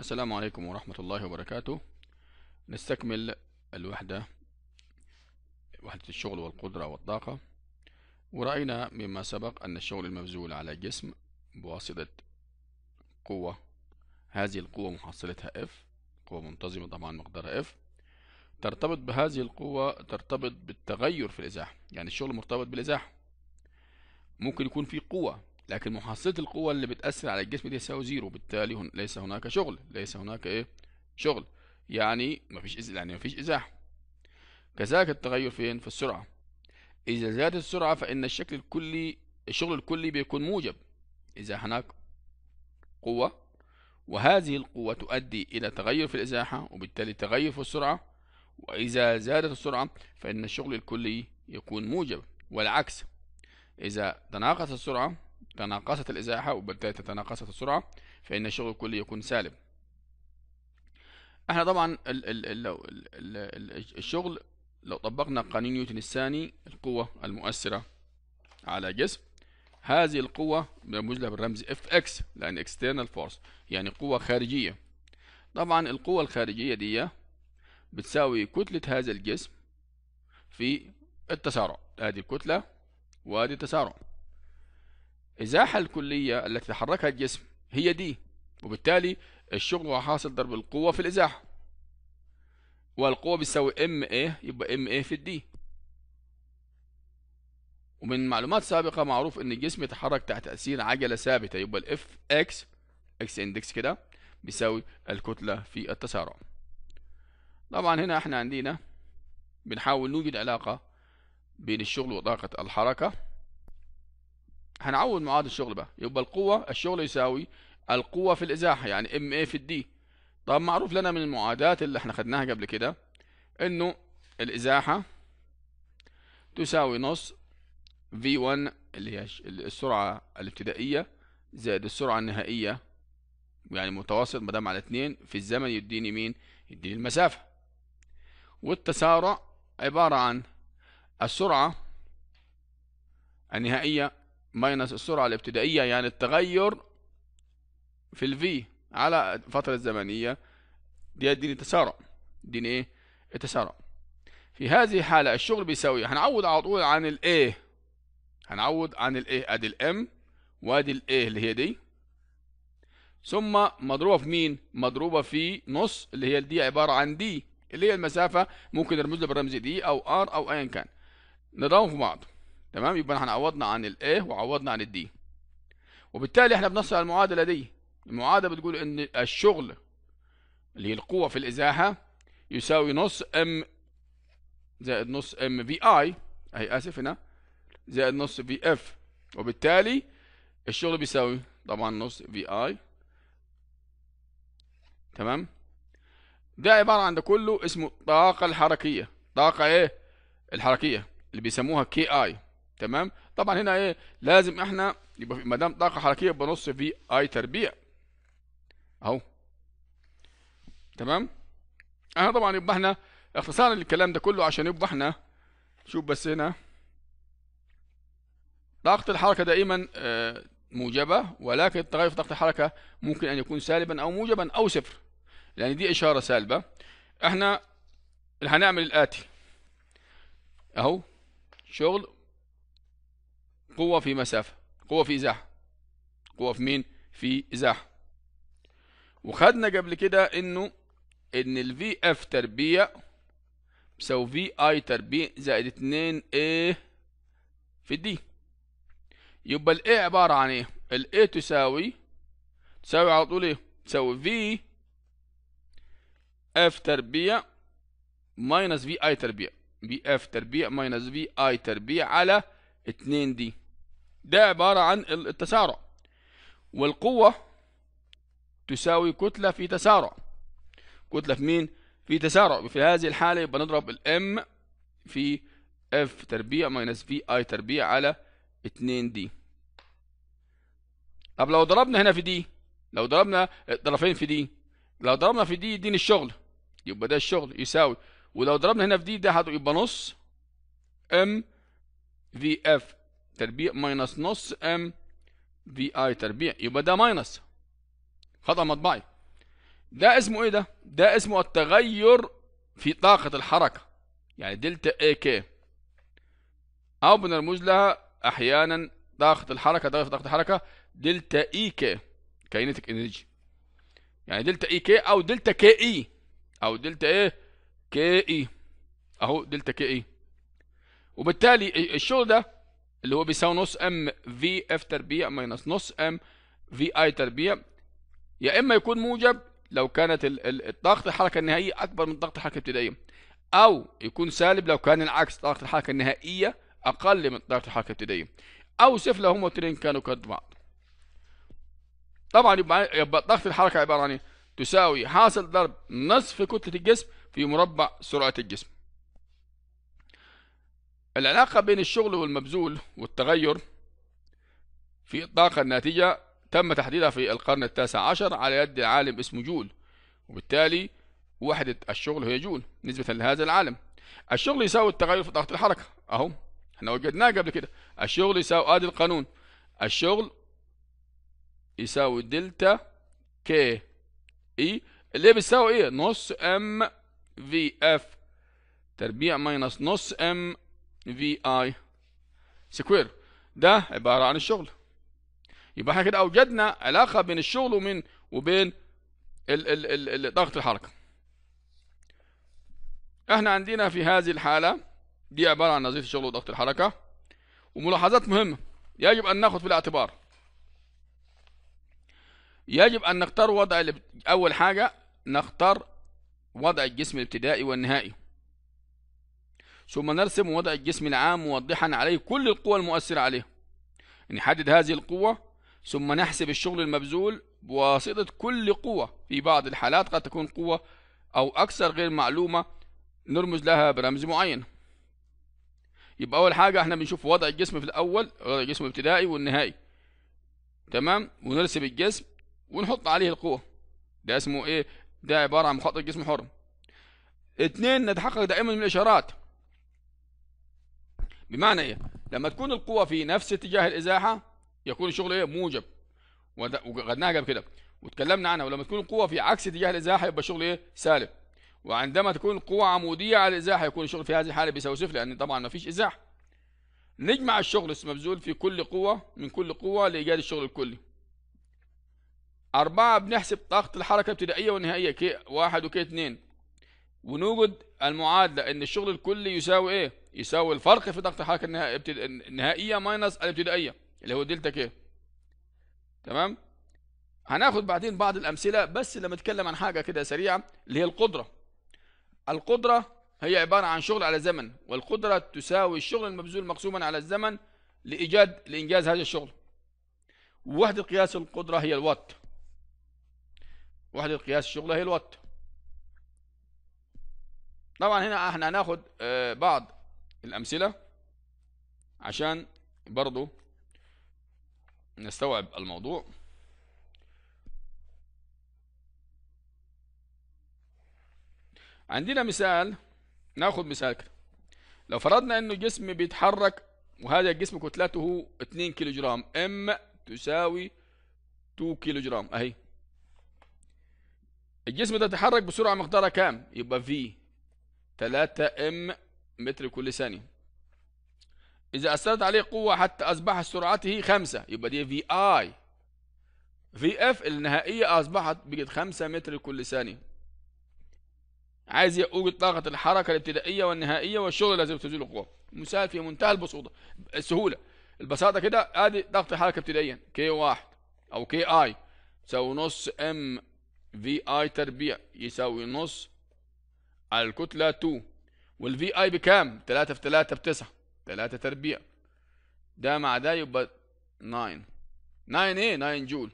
السلام عليكم ورحمة الله وبركاته نستكمل الوحدة وحدة الشغل والقدرة والطاقة ورأينا مما سبق أن الشغل المبذول على جسم بواسطة قوة هذه القوة محصلتها F قوة منتظمة طبعا مقدارها F ترتبط بهذه القوة ترتبط بالتغير في الإزاحة يعني الشغل مرتبط بالإزاحة ممكن يكون في قوة لكن محصله القوة اللي بتأثر على الجسم دي تساوي زيرو بالتالي هن... ليس هناك شغل ليس هناك ايه شغل يعني فيش إز... يعني مفيش إزاحة كذلك التغير فين في السرعة إذا زادت السرعة فإن الشكل الكلي الشغل الكلي بيكون موجب إذا هناك قوة وهذه القوة تؤدي إلى تغير في الإزاحة وبالتالي تغير في السرعة وإذا زادت السرعة فإن الشغل الكلي يكون موجب والعكس إذا تناقصت السرعة تناقصت الإزاحة وبالتالي تتناقصت السرعة فإن الشغل الكلي يكون سالب احنا طبعا ال ال ال ال ال الشغل لو طبقنا قانون نيوتن الثاني القوة المؤثرة على جسم هذه القوة بنرمز لها بالرمز Fx لأن external force يعني قوة خارجية طبعا القوة الخارجية دي بتساوي كتلة هذا الجسم في التسارع هذه الكتلة وهذه التسارع الازاحه الكليه التي تحركها الجسم هي دي وبالتالي الشغل هو حاصل ضرب القوه في الازاحه والقوه بتساوي ام ايه يبقى ام ايه في الدي ومن معلومات سابقة معروف ان الجسم يتحرك تحت تأثير عجلة ثابتة يبقى الاف اكس اكس اندكس كده بيساوي الكتلة في التسارع طبعا هنا احنا عندنا بنحاول نوجد علاقة بين الشغل وطاقة الحركة هنعوض معاد الشغل بقى يبقى القوة الشغل يساوي القوة في الإزاحة يعني ام اي في الدي طب معروف لنا من المعادات اللي احنا خدناها قبل كده انه الإزاحة تساوي نص v1 اللي هي السرعة الابتدائية زائد السرعة النهائية يعني ما مدام على اتنين في الزمن يديني مين؟ يديني المسافة والتسارع عبارة عن السرعة النهائية ماينس السرعة الابتدائية يعني التغير في الفي على فترة زمنية دي يديني تسارع يديني ايه التسارع في هذه الحالة الشغل بيساوي هنعوض على طول عن الايه هنعوض عن الايه ادي الام وادي الايه اللي هي دي ثم مضروبة في مين مضروبة في نص اللي هي دي عبارة عن دي اللي هي المسافة ممكن نرمز لها بالرمز دي او ار او ايا كان نضربهم في بعض تمام يبقى احنا عوضنا عن A وعوضنا عن D وبالتالي احنا بنصل على المعادله دي المعادله بتقول ان الشغل اللي هي القوه في الازاحه يساوي نص ام زائد نص ام في اي اي اسف هنا زائد نص في F وبالتالي الشغل بيساوي طبعا نص في I تمام ده عباره عن ده كله اسمه الطاقه الحركيه طاقه ايه الحركيه اللي بيسموها كي اي تمام طبعا هنا ايه لازم احنا يبقى ما دام طاقه حركيه بنص في اي تربيع اهو تمام احنا طبعا يبقى احنا اختصارا للكلام ده كله عشان يبقى احنا شوف بس هنا طاقة الحركة دائما آه، موجبة ولكن التغير في طاقة الحركة ممكن أن يكون سالبا أو موجبا أو صفر لأن دي إشارة سالبة احنا هنعمل الآتي أهو شغل قوة في مسافة قوة في إزاحة قوة في مين في إزاحة وخدنا قبل كده انه ان الـ اف تربيع بيساوي VI تربيع زائد 2 A في D يبقى الـ A عبارة عن ايه الـ A تساوي تساوي على طول ايه تساوي V اف تربيع ماينس VI تربيع VF تربيع ماينس VI تربيع على 2 دي ده عبارة عن التسارع والقوة تساوي كتلة في تسارع كتلة في مين؟ في تسارع في هذه الحالة يبقى نضرب الام في اف تربيع ماينس في اي تربيع على 2 دي طب لو ضربنا هنا في دي لو ضربنا الطرفين في دي لو ضربنا في دي يديني الشغل يبقى ده الشغل يساوي ولو ضربنا هنا في دي ده يبقى نص ام في اف تربيع ماينس نص ام في اي تربيع يبقى ده ماينس خطأ مطبعي ده اسمه ايه ده ده اسمه التغير في طاقة الحركة يعني دلتا اي كي او بنرمز لها احيانا طاقة الحركة تغير في طاقة الحركة دلتا e اي كي كينيتيك انرجي يعني دلتا اي e كي او دلتا كي اي e. او دلتا ايه كي اي اهو دلتا كي اي وبالتالي الشغل ده اللي هو بيساوي نص ام في اف تربيع ماينس نص ام في اي تربيع يا اما يكون موجب لو كانت الضغط الحركه النهائيه اكبر من ضغط الحركه الابتدائيه او يكون سالب لو كان العكس ضغط الحركه النهائيه اقل من ضغط الحركه الابتدائيه او صفر لو هما الاثنين كانوا قد بعض طبعا يبقى يبقى ضغط الحركه عباره عن ايه تساوي حاصل ضرب نصف كتله الجسم في مربع سرعه الجسم العلاقة بين الشغل والمبذول والتغير في الطاقة الناتجة تم تحديدها في القرن التاسع عشر على يد عالم اسمه جول وبالتالي وحدة الشغل هي جول نسبة لهذا العالم الشغل يساوي التغير في طاقة الحركة أهو احنا وجدناه قبل كده الشغل يساوي ادي القانون الشغل يساوي دلتا كي اي e، اللي بيساوي ايه نص ام في اف تربيع ماينص نص ام في اي سكوير ده عبارة عن الشغل يبقى احنا كده اوجدنا علاقة بين الشغل ومن وبين ال ال ال ضغط الحركة احنا عندنا في هذه الحالة دي عبارة عن نظرية الشغل وضغط الحركة وملاحظات مهمة يجب ان ناخذ في الاعتبار يجب ان نختار وضع اول حاجة نختار وضع الجسم الابتدائي والنهائي ثم نرسم وضع الجسم العام موضحا عليه كل القوى المؤثرة عليه نحدد هذه القوة ثم نحسب الشغل المبذول بواسطة كل قوة في بعض الحالات قد تكون قوة أو أكثر غير معلومة نرمز لها برمز معين يبقى أول حاجة احنا بنشوف وضع الجسم في الأول وضع الجسم الابتدائي والنهائي تمام ونرسم الجسم ونحط عليه القوة ده اسمه ايه ده عبارة عن مخاطر جسم حر اتنين نتحقق دائما من الإشارات بمعنى ايه لما تكون القوة في نفس اتجاه الازاحة يكون الشغل ايه موجب وغدناها قبل كده وتكلمنا عنها ولما تكون القوة في عكس اتجاه الازاحة يبقى الشغل ايه سالب وعندما تكون القوة عمودية على الازاحة يكون الشغل في هذه الحالة بيساوي صفر لان طبعا ما فيش ازاحة نجمع الشغل المبذول في كل قوة من كل قوة لايجاد الشغل الكلي أربعة بنحسب طاقة الحركة الابتدائية والنهائية كي واحد وكي اتنين ونوجد المعادلة إن الشغل الكلي يساوي إيه؟ يساوي الفرق في ضغط الحركه النهائيه ماينس الابتدائيه اللي هو دلتا كي تمام هناخد بعدين بعض الامثله بس لما اتكلم عن حاجه كده سريعه اللي هي القدره القدره هي عباره عن شغل على زمن والقدره تساوي الشغل المبذول مقسوما على الزمن لايجاد لانجاز هذا الشغل وحده قياس القدره هي الوات وحده قياس الشغل هي الوات طبعا هنا احنا هناخد آه، بعض الأمثلة عشان برضو نستوعب الموضوع عندنا مثال ناخد مثال كده لو فرضنا انه جسم بيتحرك وهذا الجسم كتلته 2 كيلو جرام ام تساوي 2 كيلو جرام اهي الجسم ده تحرك بسرعه مقدارها كام يبقى في 3 ام متر كل ثانية إذا أثرت عليه قوة حتى أصبحت سرعته خمسة يبقى دي في آي في اف النهائية أصبحت بقت خمسة متر كل ثانية عايز يوجد طاقة الحركة الابتدائية والنهائية والشغل الذي تزيل القوة مثال في منتهى البساطة السهولة البساطة كده ادي ضغط الحركة ابتدائيا كي واحد او كي اي يساوي نص ام في اي تربيع يساوي نص على الكتلة 2 والفي اي بكام 3 في 3 ب 9 3 تربيع ده مع ده يبقى 9 9 ايه 9 جول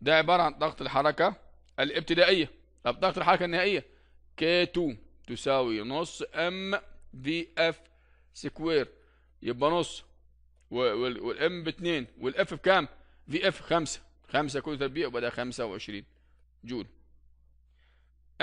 ده عبارة عن ضغط الحركة الابتدائية طب ضغط الحركة النهائية K2 تساوي نص ام في اف سكوير يبقى نص والام ب 2 والاف بكام؟ في اف 5 5 كل تربيع يبقى ده 25 جول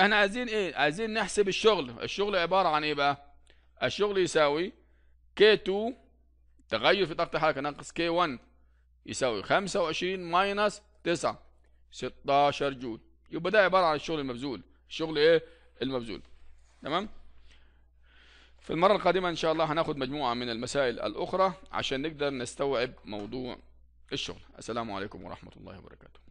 احنا عايزين ايه عايزين نحسب الشغل الشغل عبارة عن ايه بقى الشغل يساوي K2 تغير في طاقة الحركة ناقص K1 يساوي 25 ماينس 9 16 جول يبقى ده عبارة عن الشغل المبذول الشغل ايه المبذول تمام في المرة القادمة ان شاء الله هناخد مجموعة من المسائل الاخرى عشان نقدر نستوعب موضوع الشغل السلام عليكم ورحمة الله وبركاته